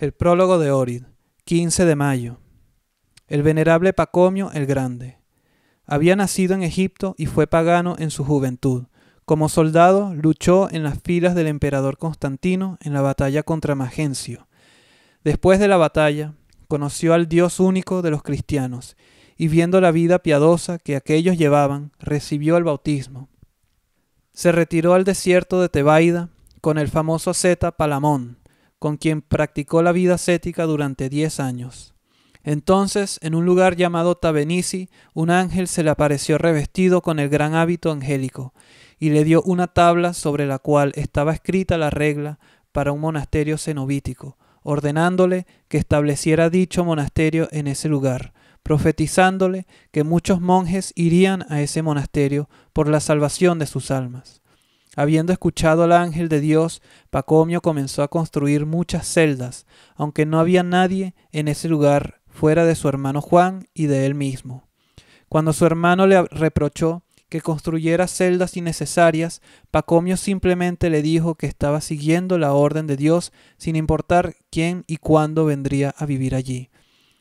El prólogo de Orid, 15 de mayo. El venerable Pacomio el Grande. Había nacido en Egipto y fue pagano en su juventud. Como soldado luchó en las filas del emperador Constantino en la batalla contra Magencio. Después de la batalla, conoció al Dios único de los cristianos, y viendo la vida piadosa que aquellos llevaban, recibió el bautismo. Se retiró al desierto de Tebaida con el famoso Zeta Palamón, con quien practicó la vida ascética durante diez años. Entonces, en un lugar llamado Tabenisi, un ángel se le apareció revestido con el gran hábito angélico, y le dio una tabla sobre la cual estaba escrita la regla para un monasterio cenobítico, ordenándole que estableciera dicho monasterio en ese lugar, profetizándole que muchos monjes irían a ese monasterio por la salvación de sus almas. Habiendo escuchado al ángel de Dios, Pacomio comenzó a construir muchas celdas, aunque no había nadie en ese lugar fuera de su hermano Juan y de él mismo. Cuando su hermano le reprochó que construyera celdas innecesarias, Pacomio simplemente le dijo que estaba siguiendo la orden de Dios sin importar quién y cuándo vendría a vivir allí.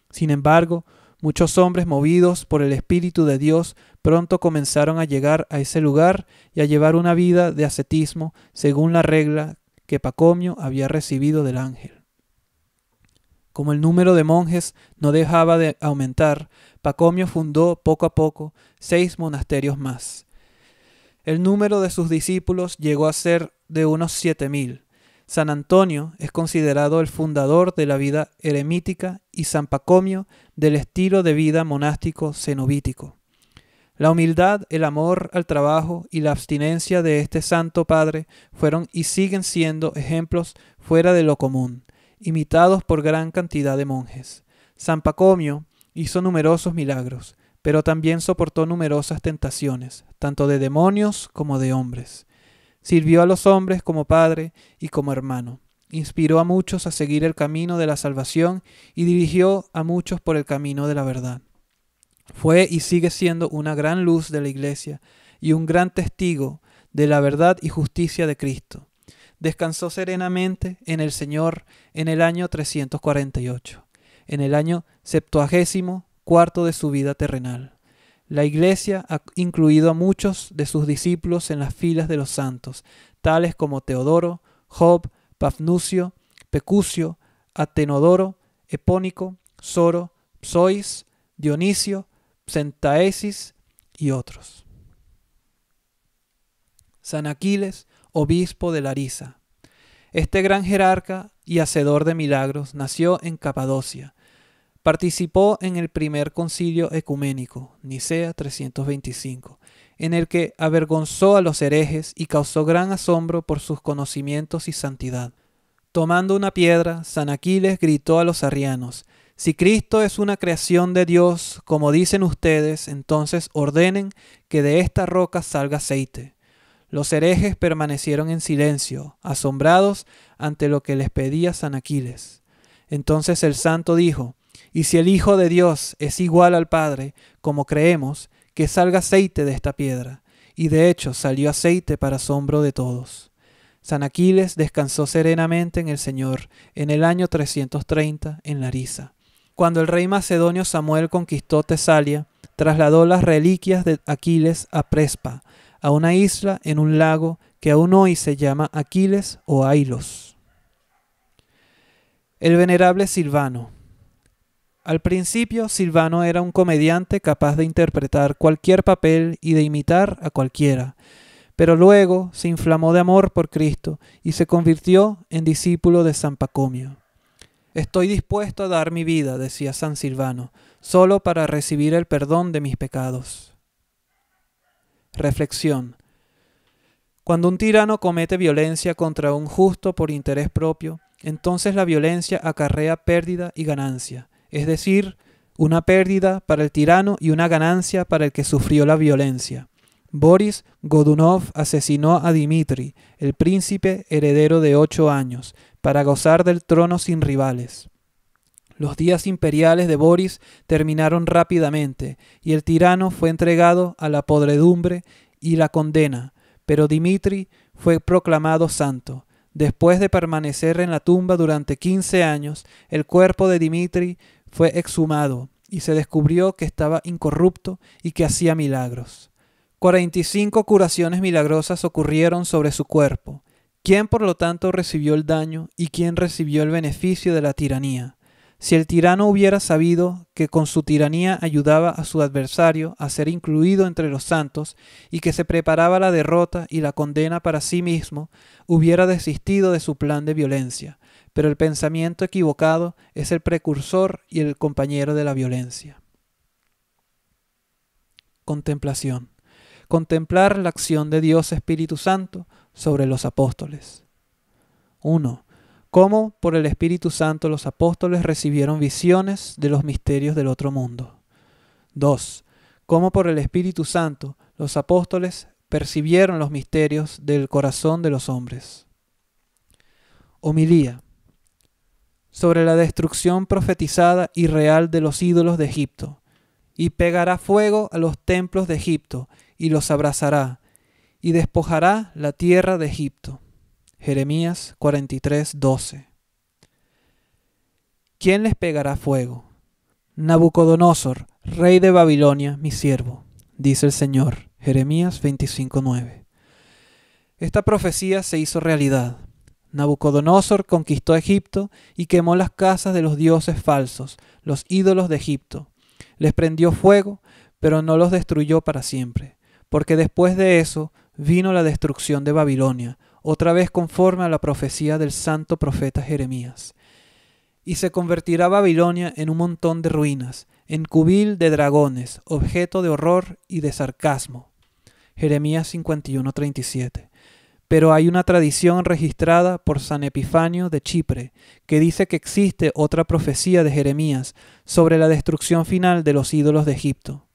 Sin embargo, Muchos hombres movidos por el Espíritu de Dios pronto comenzaron a llegar a ese lugar y a llevar una vida de ascetismo según la regla que Pacomio había recibido del ángel. Como el número de monjes no dejaba de aumentar, Pacomio fundó poco a poco seis monasterios más. El número de sus discípulos llegó a ser de unos siete mil, San Antonio es considerado el fundador de la vida eremítica y San Pacomio del estilo de vida monástico cenobítico. La humildad, el amor al trabajo y la abstinencia de este santo padre fueron y siguen siendo ejemplos fuera de lo común, imitados por gran cantidad de monjes. San Pacomio hizo numerosos milagros, pero también soportó numerosas tentaciones, tanto de demonios como de hombres. Sirvió a los hombres como padre y como hermano. Inspiró a muchos a seguir el camino de la salvación y dirigió a muchos por el camino de la verdad. Fue y sigue siendo una gran luz de la Iglesia y un gran testigo de la verdad y justicia de Cristo. Descansó serenamente en el Señor en el año 348, en el año septuagésimo cuarto de su vida terrenal. La Iglesia ha incluido a muchos de sus discípulos en las filas de los santos, tales como Teodoro, Job, Pafnucio, Pecucio, Atenodoro, Epónico, Soro, Psois, Dionisio, Psentaesis y otros. San Aquiles, obispo de Larisa. Este gran jerarca y hacedor de milagros nació en Capadocia, Participó en el primer concilio ecuménico, Nicea 325, en el que avergonzó a los herejes y causó gran asombro por sus conocimientos y santidad. Tomando una piedra, San Aquiles gritó a los arrianos, si Cristo es una creación de Dios, como dicen ustedes, entonces ordenen que de esta roca salga aceite. Los herejes permanecieron en silencio, asombrados ante lo que les pedía San Aquiles. Entonces el santo dijo, y si el Hijo de Dios es igual al Padre, como creemos, que salga aceite de esta piedra. Y de hecho salió aceite para asombro de todos. San Aquiles descansó serenamente en el Señor en el año 330 en Larisa. Cuando el rey macedonio Samuel conquistó Tesalia, trasladó las reliquias de Aquiles a Prespa, a una isla en un lago que aún hoy se llama Aquiles o Ailos. El venerable Silvano, al principio, Silvano era un comediante capaz de interpretar cualquier papel y de imitar a cualquiera, pero luego se inflamó de amor por Cristo y se convirtió en discípulo de San Pacomio. Estoy dispuesto a dar mi vida, decía San Silvano, solo para recibir el perdón de mis pecados. Reflexión. Cuando un tirano comete violencia contra un justo por interés propio, entonces la violencia acarrea pérdida y ganancia es decir, una pérdida para el tirano y una ganancia para el que sufrió la violencia. Boris Godunov asesinó a Dimitri, el príncipe heredero de ocho años, para gozar del trono sin rivales. Los días imperiales de Boris terminaron rápidamente y el tirano fue entregado a la podredumbre y la condena, pero Dimitri fue proclamado santo. Después de permanecer en la tumba durante quince años, el cuerpo de Dimitri fue exhumado y se descubrió que estaba incorrupto y que hacía milagros. cinco curaciones milagrosas ocurrieron sobre su cuerpo. ¿Quién por lo tanto recibió el daño y quién recibió el beneficio de la tiranía? Si el tirano hubiera sabido que con su tiranía ayudaba a su adversario a ser incluido entre los santos y que se preparaba la derrota y la condena para sí mismo, hubiera desistido de su plan de violencia, pero el pensamiento equivocado es el precursor y el compañero de la violencia. Contemplación. Contemplar la acción de Dios Espíritu Santo sobre los apóstoles. 1. Cómo por el Espíritu Santo los apóstoles recibieron visiones de los misterios del otro mundo. 2. Cómo por el Espíritu Santo los apóstoles percibieron los misterios del corazón de los hombres. Homilía sobre la destrucción profetizada y real de los ídolos de Egipto, y pegará fuego a los templos de Egipto, y los abrazará, y despojará la tierra de Egipto. Jeremías 43, ¿Quién les pegará fuego? Nabucodonosor, rey de Babilonia, mi siervo, dice el Señor. Jeremías 25:9. Esta profecía se hizo realidad. Nabucodonosor conquistó Egipto y quemó las casas de los dioses falsos, los ídolos de Egipto. Les prendió fuego, pero no los destruyó para siempre, porque después de eso vino la destrucción de Babilonia, otra vez conforme a la profecía del santo profeta Jeremías. Y se convertirá Babilonia en un montón de ruinas, en cubil de dragones, objeto de horror y de sarcasmo. Jeremías 51:37 pero hay una tradición registrada por San Epifanio de Chipre que dice que existe otra profecía de Jeremías sobre la destrucción final de los ídolos de Egipto.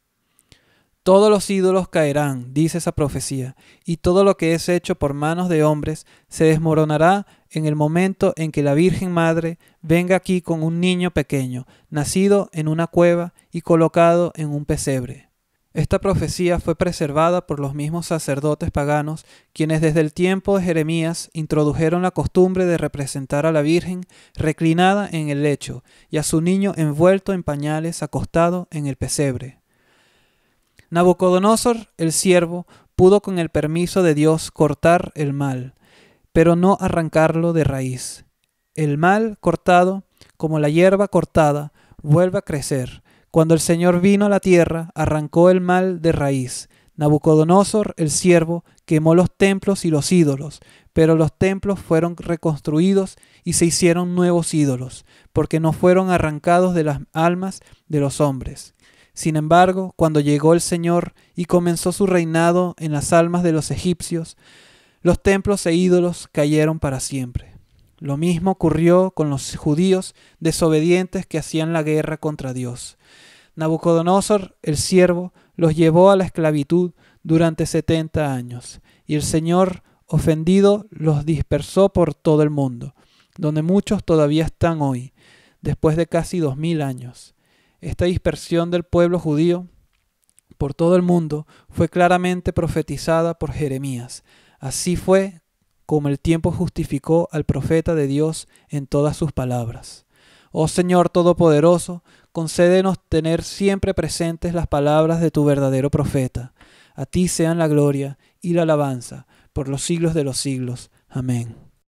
Todos los ídolos caerán, dice esa profecía, y todo lo que es hecho por manos de hombres se desmoronará en el momento en que la Virgen Madre venga aquí con un niño pequeño, nacido en una cueva y colocado en un pesebre. Esta profecía fue preservada por los mismos sacerdotes paganos, quienes desde el tiempo de Jeremías introdujeron la costumbre de representar a la Virgen reclinada en el lecho y a su niño envuelto en pañales acostado en el pesebre. Nabucodonosor, el siervo, pudo con el permiso de Dios cortar el mal, pero no arrancarlo de raíz. El mal cortado, como la hierba cortada, vuelve a crecer, cuando el Señor vino a la tierra, arrancó el mal de raíz. Nabucodonosor, el siervo, quemó los templos y los ídolos, pero los templos fueron reconstruidos y se hicieron nuevos ídolos, porque no fueron arrancados de las almas de los hombres. Sin embargo, cuando llegó el Señor y comenzó su reinado en las almas de los egipcios, los templos e ídolos cayeron para siempre. Lo mismo ocurrió con los judíos desobedientes que hacían la guerra contra Dios. Nabucodonosor, el siervo, los llevó a la esclavitud durante setenta años, y el Señor, ofendido, los dispersó por todo el mundo, donde muchos todavía están hoy, después de casi dos mil años. Esta dispersión del pueblo judío por todo el mundo fue claramente profetizada por Jeremías. Así fue como el tiempo justificó al profeta de Dios en todas sus palabras. Oh Señor Todopoderoso, concédenos tener siempre presentes las palabras de tu verdadero profeta. A ti sean la gloria y la alabanza por los siglos de los siglos. Amén.